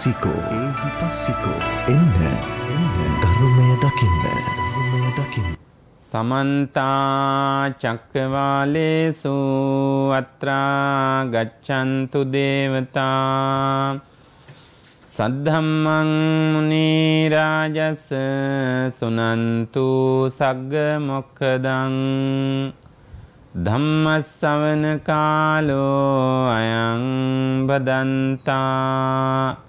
පස්සිකෝ ඒහි පස්සිකෝ එන්න ධර්මය දකින්න ධර්මය දකින්න. සමන්තා චක්කවාලේසු අත්‍රා ගච්ඡන්තු දේවතා සද්ධම්මං මුනි රාජස් සුනන්තු සග්ග මොක්ඛදං ධම්මස්සවන කාලෝ අයං බදන්තා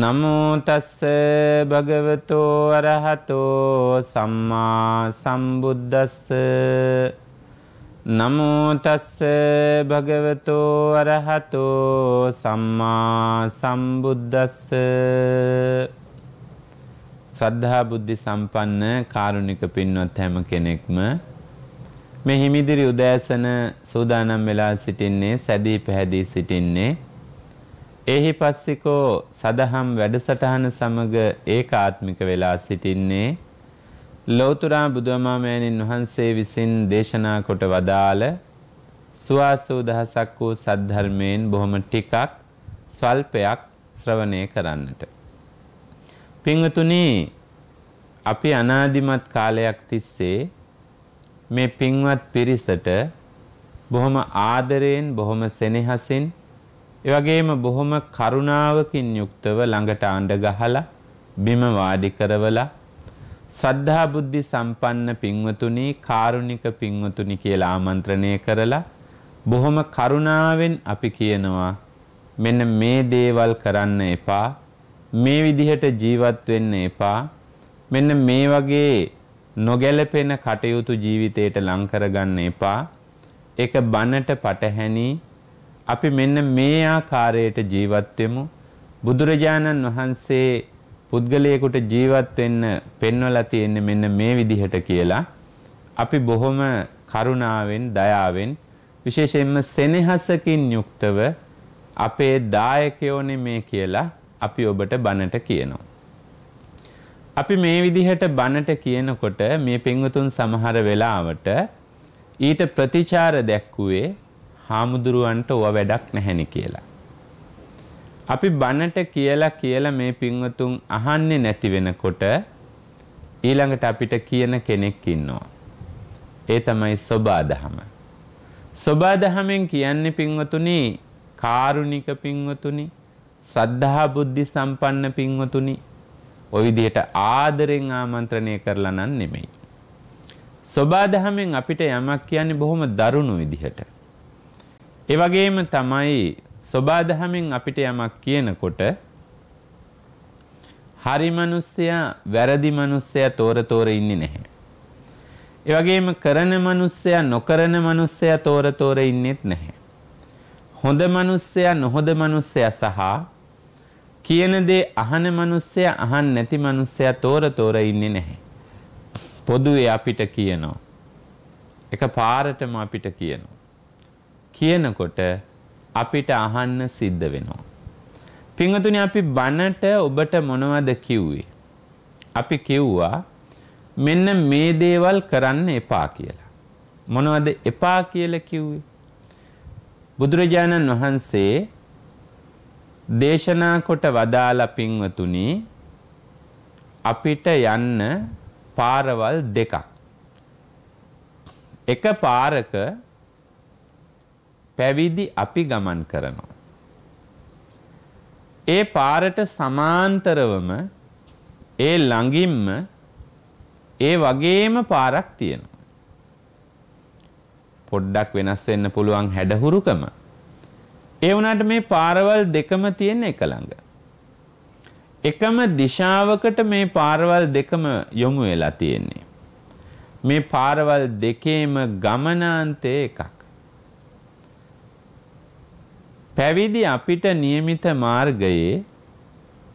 නමෝ තස්ස භගවතෝ අරහතෝ සම්මා සම්බුද්දස්ස නමෝ තස්ස භගවතෝ අරහතෝ සම්මා සම්බුද්දස්ස ශ්‍රද්ධා බුද්ධි සම්පන්න කාරුණික පින්වත් හැම කෙනෙක්ම මේ හිමිදිරි උදෑසන සූදානම් වෙලා සිටින්නේ සැදී පැහැදී සිටින්නේ එහි පස්සිකෝ සදහම් වැඩසටහන සමග ඒකාත්මික වෙලා සිටින්නේ ලෞතුරා බුදුමාමයන්න් වහන්සේ විසින් දේශනා කොට වදාළ සුවාසූ දහසක් වූ සද්ධර්මයෙන් බොහොම ටිකක් ස්වල්පයක් ශ්‍රවණය කරන්නට. පිංවතුනි අපි අනාදිමත් කාලයක් තිස්සේ මේ පින්වත් පිරිසට බොහොම ආදරයෙන් බොහොම සෙනෙහසින් ඒ වගේම බොහොම කරුණාවකින් යුක්තව ළඟට ආණ්ඩ ගහලා බිම වාඩි කරවලා සද්ධා බුද්ධි සම්පන්න පින්වතුනි කාරුණික පින්වතුනි කියලා ආමන්ත්‍රණය කරලා බොහොම කරුණාවෙන් අපි කියනවා මෙන්න මේ දේවල් කරන්න එපා මේ විදිහට ජීවත් වෙන්න එපා මෙන්න මේ වගේ නොගැලපෙන කටයුතු ජීවිතයට ලං කරගන්න එපා ඒක බනට පටහැනි අපි මෙන්න මේ ආකාරයට ජීවත් වෙමු. බුදුරජාණන් වහන්සේ පුද්ගලයෙකුට ජීවත් වෙන්න පෙන්වලා තියෙන්නේ මෙන්න මේ විදිහට කියලා. අපි බොහොම කරුණාවෙන්, දයාවෙන්, විශේෂයෙන්ම සෙනෙහසකින් යුක්තව අපේ දායකයෝනේ මේ කියලා අපි ඔබට බනට කියනවා. අපි මේ විදිහට බනට කියනකොට මේ පින්වතුන් සමහර වෙලාවට ඊට ප්‍රතිචාර දැක්කුවේ හාමුදුරුවන්ට ඔව වැඩක් නැහැනි කියලා. අපි බණට කියලා කියලා මේ පින්වතුන් අහන්නේ නැති වෙනකොට ඊළඟට අපිට කියන කෙනෙක් ඉන්නවා. ඒ තමයි සබාදහම. සබාදහමෙන් කියන්නේ පින්වතුනි කාරුණික පින්වතුනි සද්ධා බුද්ධි සම්පන්න පින්වතුනි ওই විදිහට ආදරෙන් ආමන්ත්‍රණය කරලා නම් නෙමෙයි. සබාදහමෙන් අපිට යමක් කියන්නේ බොහොම දරුණු විදිහට. ඒ වගේම තමයි සබාදහමෙන් අපිට යමක් කියනකොට හරි මිනිස්සයා වැරදි මිනිස්සයා තෝර තෝර ඉන්නේ නැහැ. ඒ වගේම කරන මිනිස්සයා නොකරන මිනිස්සයා තෝර තෝර ඉන්නේත් නැහැ. හොඳ මිනිස්සයා නොහොඳ මිනිස්සයා සහ කියන දේ අහන මිනිස්සයා අහන්න නැති මිනිස්සයා තෝර තෝර ඉන්නේ නැහැ. පොදුවේ අපිට කියනවා. එක පාරටම අපිට කියනවා. කියනකොට අපිට අහන්න සිද්ධ වෙනවා. පිංහතුනි අපි බණට ඔබට මොනවද කිව්වේ. අපි කිව්වා මෙන්න මේ දේවල් කරන්න එපා කියලා. මොනවද එපා කියල කිව්වේ. බුදුරජාණන් වහන්සේ දේශනා කොට වදාලා පින්වතුනි අපිට යන්න පාරවල් දෙකක්. එක පාරක පැවිදි අපි ගමන් කරනවා. ඒ පාරට සමාන්තරවම ඒ ළඟින්ම ඒ වගේම පාරක් තියෙනවා. පොඩ්ඩක් වෙනස් වෙන්න පුළුවන් හැඩහුරුකම. ඒ වුණාට මේ පාරවල් දෙකම තියෙන එක ළඟ. එකම දිශාවකට මේ පාරවල් දෙකම යොමු වෙලා තියෙන්නේ. මේ පාරවල් දෙකේම ගමනාන්තය එකක්. පැවිදි අපිට નિયમિત මාර්ගයේ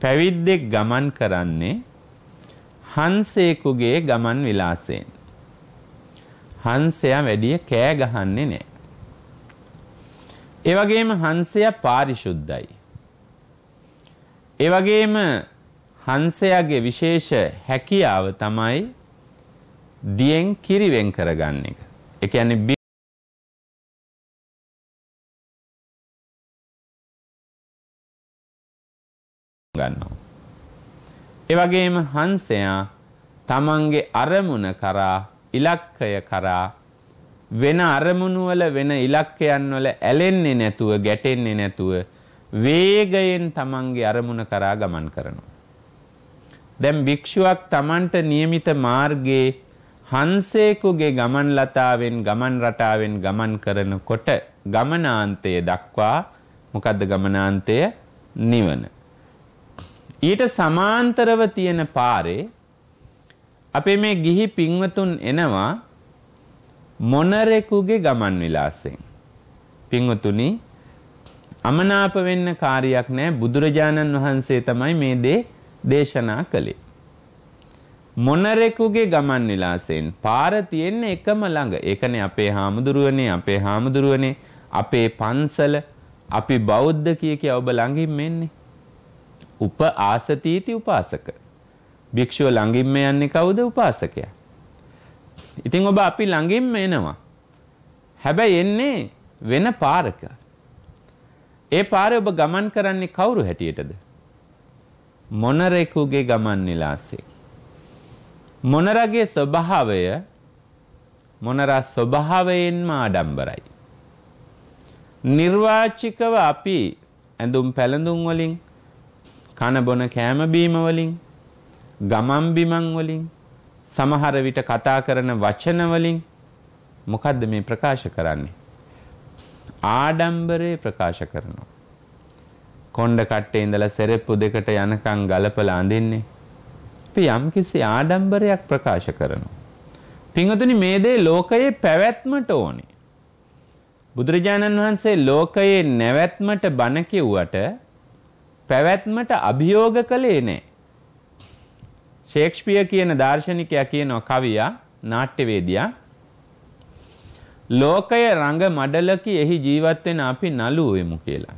පැවිද්දෙක් ගමන් කරන්නේ හංසයෙකුගේ ගමන් විලාසයෙන්. හංසයා වැඩි කෑ ගහන්නේ නැහැ. ඒ වගේම හංසයා පාරිශුද්ධයි. ඒ වගේම හංසයාගේ විශේෂ හැකියාව තමයි දියෙන් කිරිවෙන් කරගන්න එක. ඒ කියන්නේ ගන්නවා. ඒ වගේම හංසයා තමන්ගේ අරමුණ කරා ඉලක්කය කරා වෙන අරමුණු වල වෙන ඉලක්කයන් වල ඇලෙන්නේ නැතුව ගැටෙන්නේ නැතුව වේගයෙන් තමන්ගේ අරමුණ කරා ගමන් කරනවා. දැන් භික්ෂුවක් තමන්ට નિયમિત මාර්ගයේ හංසයෙකුගේ ගමන් ලතාවෙන් ගමන් රටාවෙන් ගමන් කරනකොට ගමනාන්තය දක්වා මොකද්ද ගමනාන්තය නිවන. ඊට සමාන්තරව තියෙන පාරේ අපේ මේ ගිහි පින්වතුන් එනවා මොනරෙකුගේ ගමන් විලාසෙන්. පින්වතුනි අමනාප වෙන්න කාර්යයක් නෑ බුදුරජාණන් වහන්සේ තමයි මේ දේ දේශනා කළේ. මොනරෙකුගේ ගමන් විලාසයෙන් පාර තියෙන්න එකම ළඟ. ඒකනේ අපේ හාමුදුරුවනේ අපේ හාමුදුරුවනේ අපේ පන්සල අපි බෞද්ධ කිය කිය ඔබ ළඟින් මෙන්නේ. උප ආසතීති උපාසක. භික්ෂුව ළඟින්ම යන්නේ කවුද උපාසකයා. ඉතින් ඔබ අපි ළඟින්ම එනවා. හැබැයි එන්නේ වෙන පාරක. ඒ පාරේ ඔබ ගමන් කරන්නේ කවුරු හැටියටද? මොනරෙකුගේ ගමන් නිලාසේ. මොනරගේ ස්වභාවය මොනරා ස්වභාවයෙන්ම ආඩම්බරයි. නිර්වාචිකව අපි ඇඳුම් පැළඳුම් වලින් කන බොන කෑම බීම වලින් ගමම් බිමන් වලින් සමහර විට කතා කරන වචන වලින් මොකද්ද මේ ප්‍රකාශ කරන්නේ ආඩම්බරේ ප්‍රකාශ කරනවා කොණ්ඩ කට්ටේ ඉඳලා සෙරෙප්පු දෙකට යනකම් ගලපලා අඳින්නේ අපි යම්කිසි ආඩම්බරයක් ප්‍රකාශ කරනවා පිංහතුනි මේ දේ ලෝකයේ පැවැත්මට ඕනේ බුදුරජාණන් වහන්සේ ලෝකයේ නැවැත්මට බණ කිව්වට පැවැත්මට අභියෝග කළේ නෑ. ශේක්ෂ්පිය කියන දර්ශනිකයා කියනෝ කවියා නාට්‍යවේදයා ලෝකය රඟ මඩලකි එහි ජීවත්වෙන අපි නලුවෙමු කියලා.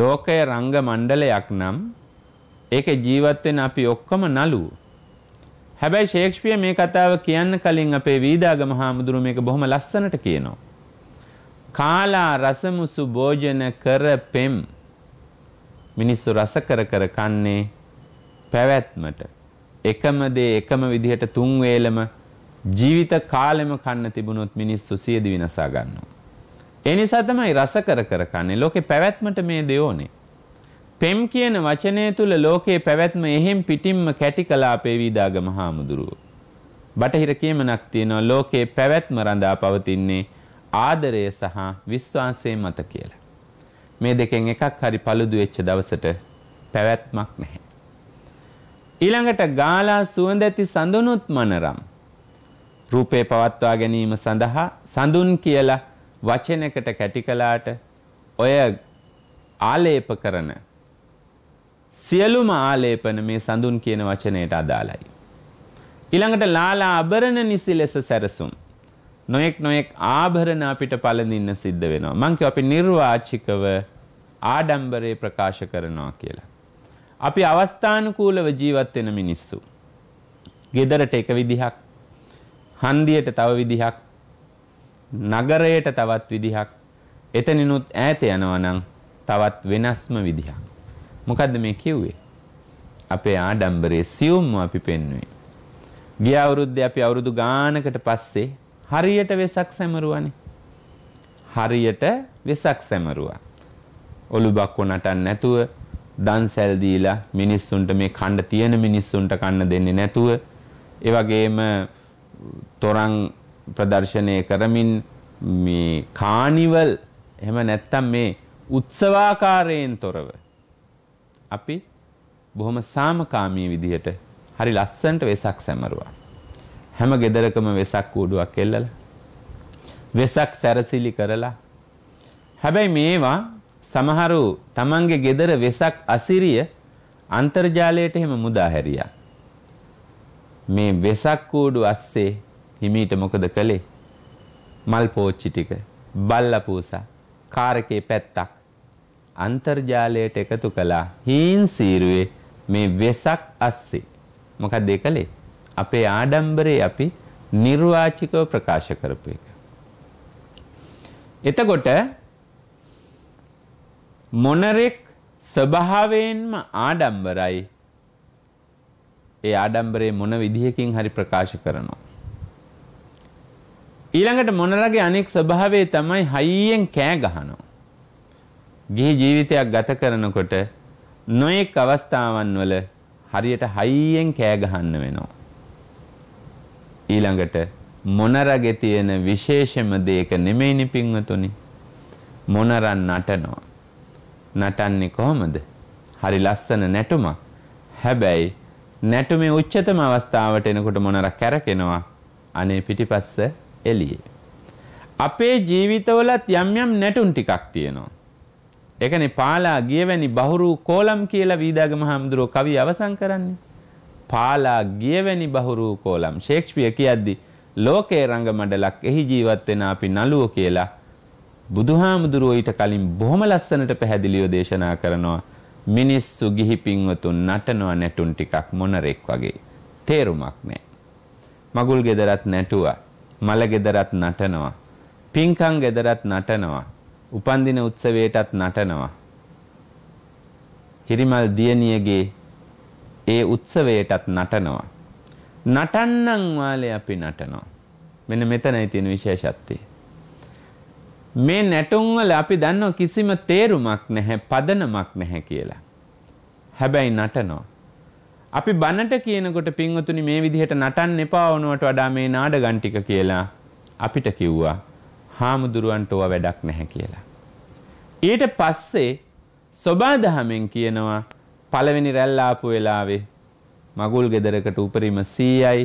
ලෝකය රංග මණ්ඩලයක් නම් ඒක ජීවත්වෙන අපි ඔක්කොම නලුව. හැබැයි ශේක්ෂ්පිය මේ කතාව කියන්න කලින් අපේ වීදාගම හාමුදුරු මේක බොහොම ලස්සනට කියනවා. කාලා රසමුසු භෝජන කර පෙම් මිනිස්සු රස කර කර කන්නේ පැවැත්මට එකම දේ එකම විදිහට තුන් වේලම ජීවිත කාලෙම කන්න තිබුණොත් මිනිස්සු සියදි විනාසා ගන්නවා. ඒ නිසා තමයි රස කර කර කන්නේ. ලෝකේ පැවැත්මට මේ දේ ඕනේ. පෙම් කියන වචනය තුල ලෝකේ පැවැත්ම එහෙම් පිටින්ම කැටි කළා අපේ වීදාගම හාමුදුරුවෝ. බටහිර කියමනක් තියෙනවා ලෝකේ පැවැත්ම රඳා පවතින්නේ ආදරය සහ විශ්වාසය මත කියලා. මේ දෙකෙන් එකක් හරි paludu වෙච්ච දවසට පැවැත්මක් නැහැ. ඊළඟට ගාලා සුවඳ ඇති සඳුනුත් මනරම් රූපේ පවත්වා ගැනීම සඳහා සඳුන් කියලා වචනයකට කැටි කළාට ඔය ආලේප කරන සියලුම ආලේපන මේ සඳුන් කියන වචනයට අදාළයි. ඊළඟට ලාලා අබරණ නිසි ලෙස සැරසුම් නොයෙක් නොයෙක් ආභරණ අපිට පළඳින්න සිද්ධ වෙනවා. මං කිය අපි නිර්වාචිකව ආඩම්බරේ ප්‍රකාශ කරනවා කියලා. අපි අවස්ථානුකූලව ජීවත් වෙන මිනිස්සු. ගෙදරට එක විදිහක්, හන්දියට තව විදිහක්, නගරයට තවත් විදිහක්, එතනිනුත් ඈත යනවා නම් තවත් වෙනස්ම විදිහක්. මොකද්ද මේ කිව්වේ? අපේ ආඩම්බරයේ සියුම්ම අපි පෙන්වුවේ. ගිය අවුරුද්දේ අපි අවුරුදු ගානකට පස්සේ හරියට වෙසක් සැමරුවනේ. හරියට වෙසක් සැමරුවා. ඔලු බක්කෝ නටන්න නැතුව දන්සැල් දීලා මිනිස්සුන්ට මේ කන්න තියෙන මිනිස්සුන්ට කන්න දෙන්නේ නැතුව ඒ වගේම තොරන් ප්‍රදර්ශනය කරමින් මේ කානිවල් එහෙම නැත්තම් මේ උත්සවාකාරයෙන් තොරව අපි බොහොම සාමකාමී විදිහට හරි ලස්සන්ට වෙසක් සැමරුවා. හැම ගෙදරකම වෙසක් කූඩුවක් එල්ලලා වෙසක් සැරසිලි කරලා හැබැයි මේවා සමහරු තමන්ගේ ගෙදර වෙසක් අසිරිය අන්තර්ජාලයට එහෙම මුදා හැරියා මේ වෙසක් කූඩු අස්සේ හිමීට මොකද කළේ මල් පෝච්චි ටික බල්ලපූසා කාරකේ පැත්තක් අන්තර්ජාලයට එකතු කළා හීන් සීරුවේ මේ වෙසක් අස්සේ මොකක්ද ඒ කළේ අපේ ආඩම්බරේ අපි නිර්වාචිකව ප්‍රකාශ කරපු එක. එතකොට මොනරෙක් ස්වභාවයෙන්ම ආඩම්බරයි. ඒ ආඩම්බරේ මොන විදිහකින් හරි ප්‍රකාශ කරනවා. ඊළඟට මොනරගේ අනෙක් ස්වභාවය තමයි හයියෙන් කෑ ගහනවා. ගිහි ජීවිතයක් ගත කරනකොට නොයෙක් අවස්ථාවන් වල හරියට හයියෙන් කෑ ගහන්න වෙනවා. ඊළඟට මොනරගේ තියෙන විශේෂම දේක නෙමෙයිනි පින්වතුනි. මොනරන් නටනවා. නටන්නේ කොහොමද? හරි ලස්සන නැටුමක්. හැබැයි නැටුමේ උච්චතම අවස්ථාවට එනකොට මොනර කැරකෙනවා. අනේ පිටිපස්ස එළියේ. අපේ ජීවිතවලත් යම් යම් නැටුම් ටිකක් තියෙනවා. ඒකනේ පාලා ගියවැනි බහුරු කෝලම් කියලා වීදාගම හාමුදුරුවෝ කවි අවසන් කරන්නේ. පාලා ගියවැනි බහුරූ කෝලම් ශේක්ෂ්පිය කියද්දි ලෝකේ රංගමඩලක් එහි ජීවත් වෙන අපි නළුව කියලා බුදුහාමුදුරුවෝ ඊට කලින් බොහොම ලස්සනට පැහැදිලිව දේශනා කරනවා මිනිස්සු ගිහි පින්වතුන් නටනවා නැටුන් ටිකක් මොනරෙක් වගේ තේරුමක් නැහැ මගුල් ගෙදරත් නැටුවා මල ගෙදරත් නටනවා පින්කම් ගෙදරත් නටනවා උපන්දින උත්සවයටත් නටනවා හිරිමල් දියණියගේ ඒ උත්සවයටත් නටනවා. නටන්නන් වාලේ අපි නටනවා. මෙන්න මෙතනයි තියෙන විශේෂත්වය. මේ නැටුම් වල අපි දන්නව කිසිම තේරුමක් නැහැ, පදනමක් නැහැ කියලා. හැබැයි නටනවා. අපි බනට කියනකොට පින්වතුනි මේ විදිහට නටන්න එපා වුණාට වඩා මේ නාඩගම් ටික කියලා අපිට කිව්වා. හාමුදුරුවන්ට ඕවා වැඩක් නැහැ කියලා. ඊට පස්සේ සොබාදහමෙන් කියනවා පළවෙනි රැල්ල ආපු වෙලාවේ මගුල් ගෙදරකට උපරිම 100යි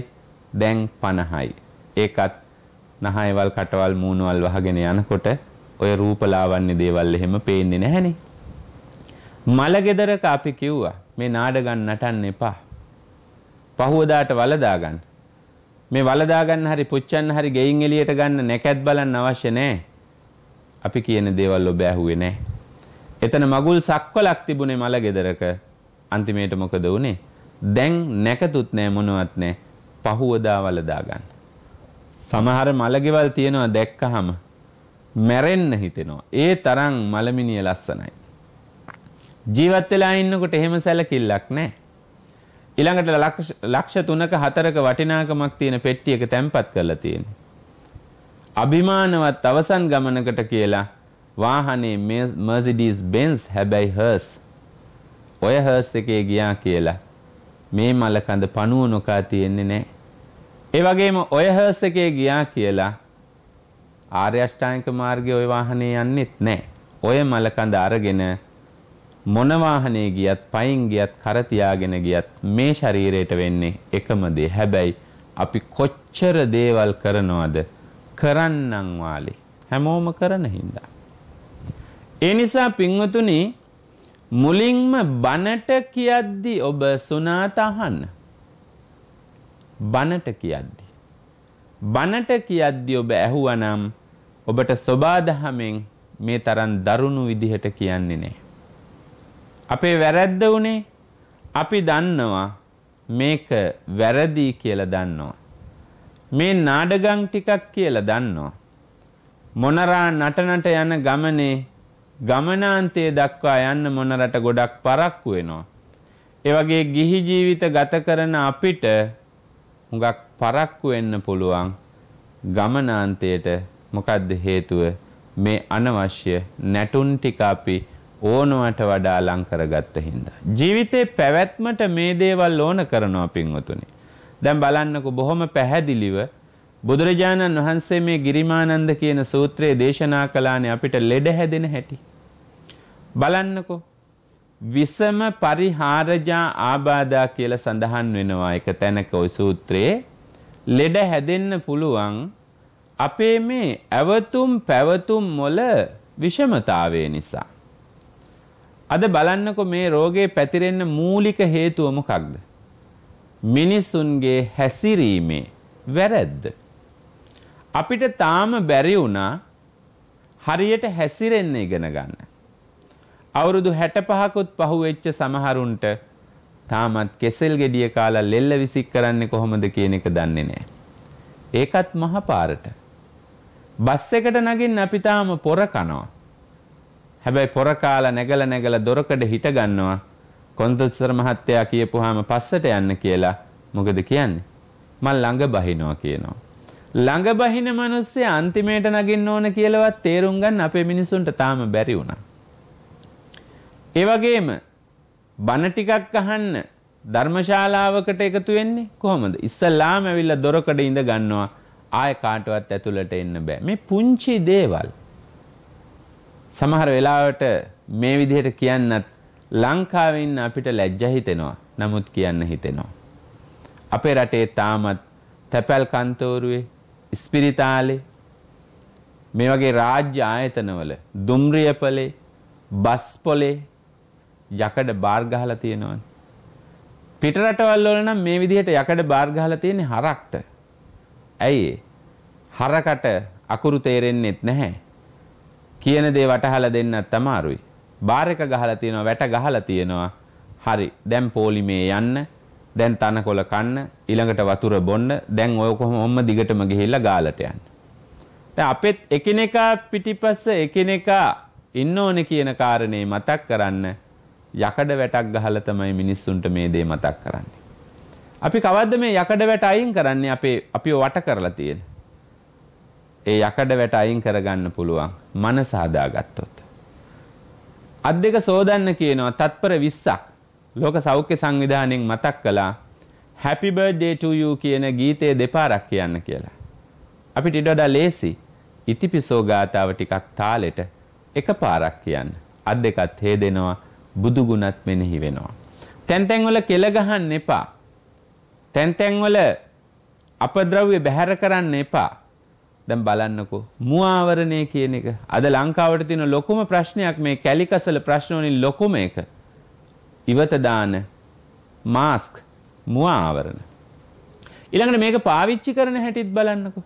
දැන් 50යි. ඒකත් නහයවල් කටවල් මූණවල් වහගෙන යනකොට ඔය රූපලාවන්‍ය දේවල් එහෙම පේන්නේ නැහනේ. මල ගෙදරක අපි කිව්වා මේ නාඩගම් නටන්න එපා. පහුවදාට වලදා ගන්න. මේ වලදා ගන්න හරි පුච්චන්න හරි ගෙයින් එළියට ගන්න නැකත් බලන්න අවශ්‍ය නැහැ. අපි කියන දේවල් ඔබ ඇහුවේ නැහැ. එතන මගුල් සක්වලක් තිබුණේ මල ගෙදරක. අන්තිමේට මොකද වුනේ? දැන් නැකතුත් නෑ මොනවත් නෑ. පහුවදා වල දාගන්න. සමහර මලගෙවල් තියෙනවා දැක්කහම මැරෙන්න හිතෙනවා. ඒ තරම් මලමිනිය ලස්සනයි. ජීවත් වෙලා ඉන්නකොට එහෙම සැලකිල්ලක් නැහැ. ඊළඟට ලක්ෂ 3ක 4ක වටිනාකමක් තියෙන පෙට්ටියක තැම්පත් කරලා තියෙනවා. අභිමානවත් අවසන් ගමනකට කියලා වාහනේ මර්සිඩීස් බෙන්ස් හැබැයි හර්ස් ඔය හර්ස් එකේ ගියා කියලා මේ මලකඳ පණුව නොකා තියෙන්නේ නැහැ. ඒ වගේම ඔය හර්ස් එකේ ගියා කියලා ආර්ය අෂ්ටාංගික මාර්ගයේ ওই වාහනේ යන්නෙත් නැහැ. ඔය මලකඳ අරගෙන මොන වාහනේ ගියත් පයින් ගියත් කර තියාගෙන ගියත් මේ ශරීරයට වෙන්නේ එකම දේ. හැබැයි අපි කොච්චර දේවල් කරනවද කරන්නම් වාලේ. හැමෝම කරන හින්දා. ඒ නිසා පින්වතුනි මුලින්ම බනට කියද්දි ඔබ සුනාත අහන්න. බනට කියද්දි. බනට කියද්දි ඔබ ඇහුවනම් ඔබට සොබාදහමෙන් මේ තරම් දරුණු විදිහට කියන්නේ නෑ. අපේ වැරැද්ද වුණේ අපි දන්නවා මේක වැරදි කියලා දන්නවා. මේ නාඩගම් ටිකක් කියලා දන්නවා. මොනරා නටනට යන ගමනේ ගමනාන්තයේ දක්වා යන්න මොන රට ගොඩක් පරක්කු වෙනවා. ඒ වගේ ගිහි ජීවිත ගත කරන අපිට හුඟක් පරක්කු වෙන්න පුළුවන් ගමනාන්තයට මොකද්ද හේතුව මේ අනවශ්‍ය නැටුන් ටික අපි ඕනවට වඩා ලං කරගත්ත හින්දා ජීවිතේ පැවැත්මට මේ දේවල් ඕන කරනවා පින්වතුනි දැන් බලන්නකො බොහොම පැහැදිලිව බුදුරජාණන් වහන්සේ මේ ගිරිමානන්ද කියන සූත්‍රයේ දේශනා කළානේ අපිට ලෙඩ හැදෙන හැටි. බලන්නකෝ. විසම පරිහාරජා ආබාධා කියලා සඳහන් වෙනවා එක තැනක ওই සූත්‍රයේ. ලෙඩ හැදෙන්න පුළුවන් අපේ මේ ඇවතුම් පැවතුම් මොල විෂමතාවය නිසා. අද බලන්නකෝ මේ රෝගේ පැතිරෙන්න මූලික හේතුව මොකක්ද? මිනිසුන්ගේ හැසිරීමේ වැරැද්ද. අපිට තාම බැරි වුණා හරියට හැසිරෙන්න ඉගෙන ගන්න. අවුරුදු 65කුත් පහුවෙච්ච සමහරුන්ට තාමත් කෙසෙල් ගෙඩිය කාලා ලෙල්ල විසික් කරන්නේ කොහොමද කියන එක දන්නේ නැහැ. ඒකත් මහ පාරට. බස් එකට නගින්න අපි තාම පොර කනවා. හැබැයි පොර කාලා නැගලා නැගලා දොරකඩ හිට ගන්නවා. කොන්දොස්තර මහත්තයා කියපුවාම පස්සට යන්න කියලා. මොකද කියන්නේ? මල් ළඟ බහිනවා කියනවා. ළඟ බහින මිනිස්සේ අන්තිමේට නගින්න ඕන කියලාවත් තේරුම් ගන්න අපේ මිනිසුන්ට තාම බැරි වුණා. ඒ වගේම බණ ටිකක් අහන්න ධර්මශාලාවකට එකතු වෙන්නේ කොහොමද? ඉස්සල්ලාම ඇවිල්ලා දොරකඩ ඉඳ ගන්නවා. ආය කාටවත් ඇතුළට එන්න බෑ. මේ පුංචි දේවල්. සමහර වෙලාවට මේ විදිහට කියන්නත් ලංකාවේ ඉන්න අපිට ලැජ්ජ හිතෙනවා. නමුත් කියන්න හිතෙනවා. අපේ රටේ තාමත් තැපැල් කන්තෝරුවේ ඉස්පිරිතාලේ මේ වගේ රාජ්‍ය ආයතනවල දුම්රියපලේ බස් පොලේ යකඩ බාර් ගහලා තියෙනවනේ. පිටරටවල් වල නම් මේ විදිහට යකඩ බාර් ගහලා තියෙන්නේ හරක්ට. ඇයි හරකට අකුරු තේරෙන්නෙත් නැහැ. කියන දේ වටහලා දෙන්නත් අමාරුයි. බාර් එක ගහලා තියෙනවා වැට ගහලා තියෙනවා. හරි. දැන් පොලිමේ යන්න දැන් තනකොළ කන්න ඊළඟට වතුර බොන්න දැන් ඔය කොහොම දිගටම ගිහිල්ලා ගාලට යන්න. දැන් අපෙත් එකිනෙකා පිටිපස්ස එකිනෙකා ඉන්න ඕනේ කියන කාරණේ මතක් කරන්න යකඩ වැටක් ගහලා තමයි මිනිස්සුන්ට මේ දේ මතක් කරන්නේ. අපි කවද්ද මේ යකඩ වැට අයින් කරන්නේ අපේ අපිව වට කරලා තියෙන. ඒ යකඩ වැට අයින් කරගන්න පුළුවන් මනස හදාගත්තොත්. අත් දෙක සෝදන්න කියනවා තත්පර 20ක්. ලෝක සෞඛ්‍ය සංවිධානයෙන් මතක් කළා හැපි බර්ඩ්ඩේ ටු යූ කියන ගීතය දෙපාරක් කියන්න කියලා. අපිට ඊට වඩා ලේසි ඉතිපිසෝ ගාතාව ටිකක් තාලෙට එක පාරක් කියන්න. අත් දෙකත් හේදෙනවා බුදු ගුණත් මෙනෙහි වෙනවා. තැන් තැන් වල කෙල ගහන්න එපා. තැන් තැන් වල අපද්‍රව්‍ය බැහැර කරන්න එපා. දැන් බලන්නකෝ මුවාවරණය කියන එක අද ලංකාවට තියෙන ලොකුම ප්‍රශ්නයක් මේ කැලිකසල ප්‍රශ්න වලින් ලොකුම එක. ඉවත දාන මාස්ක් මුව ආවරණ. ඊළඟට මේක පාවිච්චි කරන හැටිත් බලන්නකෝ.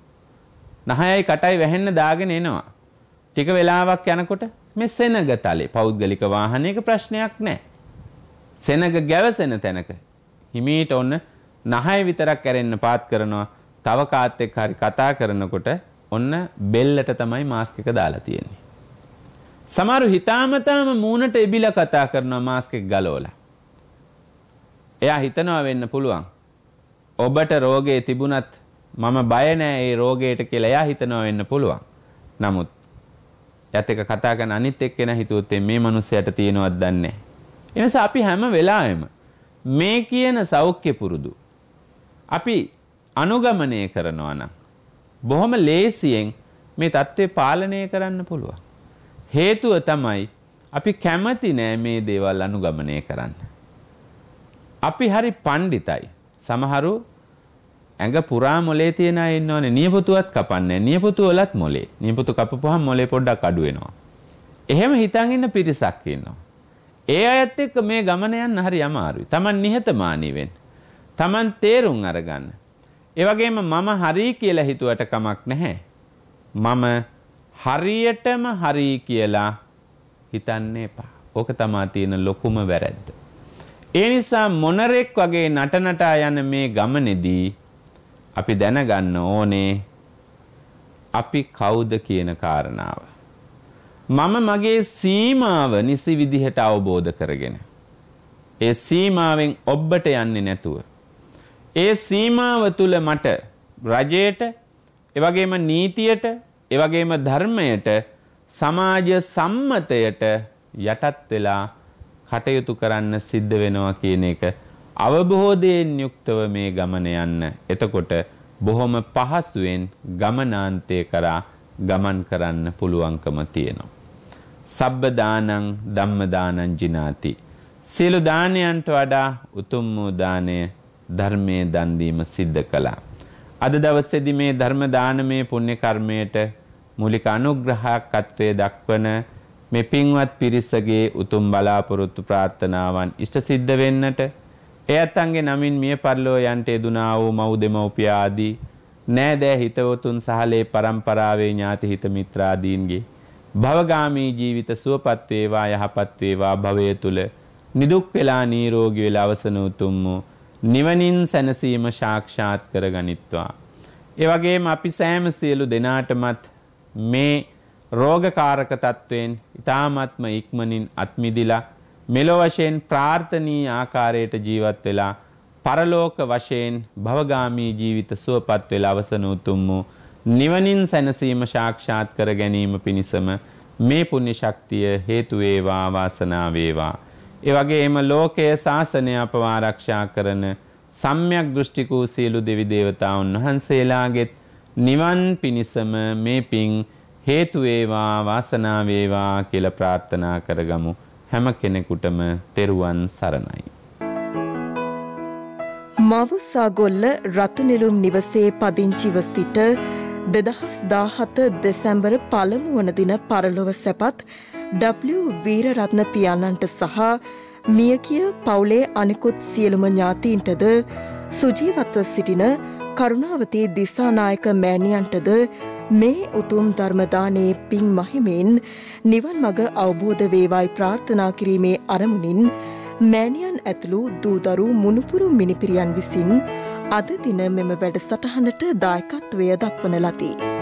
නහයයි කටයි වැහෙන්න දාගෙන එනවා. ටික වෙලාවක් යනකොට මේ සෙනග තලේ පෞද්ගලික වාහනයක ප්‍රශ්නයක් නැහැ. සෙනග ගැවසෙන තැනක හිමීට ඔන්න නහය විතරක් ඇරෙන්න පාත් කරනවා. තව කාත් එක්ක හරි කතා කරනකොට ඔන්න බෙල්ලට තමයි මාස්ක් එක දාලා තියෙන්නේ. සමහරු හිතාමතාම මූණට එබිල කතා කරනවා මාස්ක් එක ගලවලා. එයා හිතනවා වෙන්න පුළුවන්. ඔබට රෝගේ තිබුණත් මම බය නෑ ඒ රෝගයට කියලා එයා හිතනවා වෙන්න පුළුවන්. නමුත් යත් එක කතා කරන අනිත් එක්කෙනා හිතුවොත් මේ මිනිස්සයාට තියෙනවත් දන්නේ නෑ. එනිසා අපි හැම වෙලාවෙම මේ කියන සෞඛ්‍ය පුරුදු අපි අනුගමනය කරනවා නම් බොහොම ලේසියෙන් මේ தત્ත්වය පාලනය කරන්න පුළුවන්. හේතුව තමයි අපි කැමති නෑ මේ දේවල් අනුගමනය කරන්න. අපි හරි පණ්ඩිතයි. සමහරු ඇඟ පුරා මොලේ තියෙන අය ඉන්නවනේ නියපොතුවත් කපන්නේ. නියපොතු වලත් මොලේ. නියපොතු කපපුවහම මොලේ පොඩ්ඩක් අඩු වෙනවා. එහෙම හිතන් ඉන්න පිරිසක් ඉන්නවා. ඒ අයත් එක්ක මේ ගමන යන්න හරි අමාරුයි. Taman නිහතමානී වෙන්න. Taman තේරුම් අරගන්න. ඒ වගේම මම හරි කියලා හිතුවට කමක් නැහැ. මම හරියටම හරි කියලා හිතන්න එපා. ඕක තමා තියෙන ලොකුම වැරැද්ද. ඒ නිසා මොනරෙක් වගේ නටනටා යන මේ ගමනේදී අපි දැනගන්න ඕනේ අපි කවුද කියන කාරණාව. මම මගේ සීමාව නිසි විදිහට අවබෝධ කරගෙන. ඒ සීමාවෙන් ඔබ්බට යන්නේ නැතුව. ඒ සීමාව තුළ මට රජයට එවගේම නීතියට එවගේම ධර්මයට සමාජ සම්මතයට යටත් වෙලා කටයුතු කරන්න සිද්ධ වෙනවා කියන එක අවබෝධයෙන් යුක්තව මේ ගමන යන්න. එතකොට බොහොම පහසුවෙන් ගමනාන්තය කරා ගමන් කරන්න පුළුවන්කම තියෙනවා. සබ්බ දානං ධම්ම දානං ජිනාති. සියලු දානයන්ට වඩා උතුම් වූ දානය ධර්මයේ දන් දීම සිද්ධ කළා. අද දවසේදී මේ ධර්ම දානමේ පුණ්‍ය කර්මයට මූලික අනුග්‍රහකත්වය දක්වන මේ පින්වත් පිරිසගේ උතුම් බලාපොරොත්තු ප්‍රාර්ථනාවන් ඉෂ්ට සිද්ධ වෙන්නට එයත් අන්ගේ නමින් මිය පරලෝ යන්ට යෙදුනා වූ මව් දෙමව්පියාදී නෑදෑ හිතවතුන් සහලේ පරම්පරාවේ ඥාති හිත මිත්‍රාදීන්ගේ භවගාමී ජීවිත සුවපත් වේවා යහපත් වේවා භවය තුල නිදුක් වෙලා නිරෝගී වෙලා අවසන උතුම් වූ නිවනින් සැනසීම සාක්ෂාත් කරගනිත්වා. ඒ වගේම අපි සෑම සියලු දෙනාටමත් මේ රෝගකාරක තත්ත්වයෙන් ඉතාමත්ම ඉක්මනින් අත්මිදිලා මෙලොව වශයෙන් ප්‍රාර්ථනීය ආකාරයට ජීවත් වෙලා පරලෝක වශයෙන් භවගාමී ජීවිත සුවපත් වෙලා අවසන උතුම් වූ නිවනින් සැනසීම සාක්ෂාත් කර ගැනීම පිණිසම මේ පුණ්‍ය ශක්තිය හේතු වේවා වාසනාව වේවා. ඒ වගේම ලෝකයේ ශාසනය අපව ආරක්ෂා කරන සම්‍යක් දෘෂ්ටිකූ සීලු දෙවි දේවතාවුන් වහන්සේලාගෙත් නිවන් පිණිසම මේ පින් හේතු වේවා වාසනාව වේවා කියලා ප්‍රාර්ථනා කරගමු හැම කෙනෙකුටම තෙරුවන් සරණයි මව සාගොල්ල රතුනිලුම් නිවසේ පදිංචිව සිට 2017 දෙසැම්බර් පළමු වන දින පරලොව සැපත් W වීරරත්න පියාණන්ට සහ මියගිය පවුලේ අනිකුත් සියලුම ඥාතීන්ටද සුජීවත්ව සිටින කරුණාවතී දිසානායක මෑණියන්ටද මේ උතුම් ධර්මදානයේ පින් මහිමෙන් නිවන් මඟ අවබෝධ වේවායි ප්‍රාර්ථනා කිරීමේ අරමුණින් මෑණියන් ඇතුළු දූදරු මුණුපුරු මිනිපිරියන් විසින් අද දින මෙම වැඩසටහනට දායකත්වය දක්වන ලදී.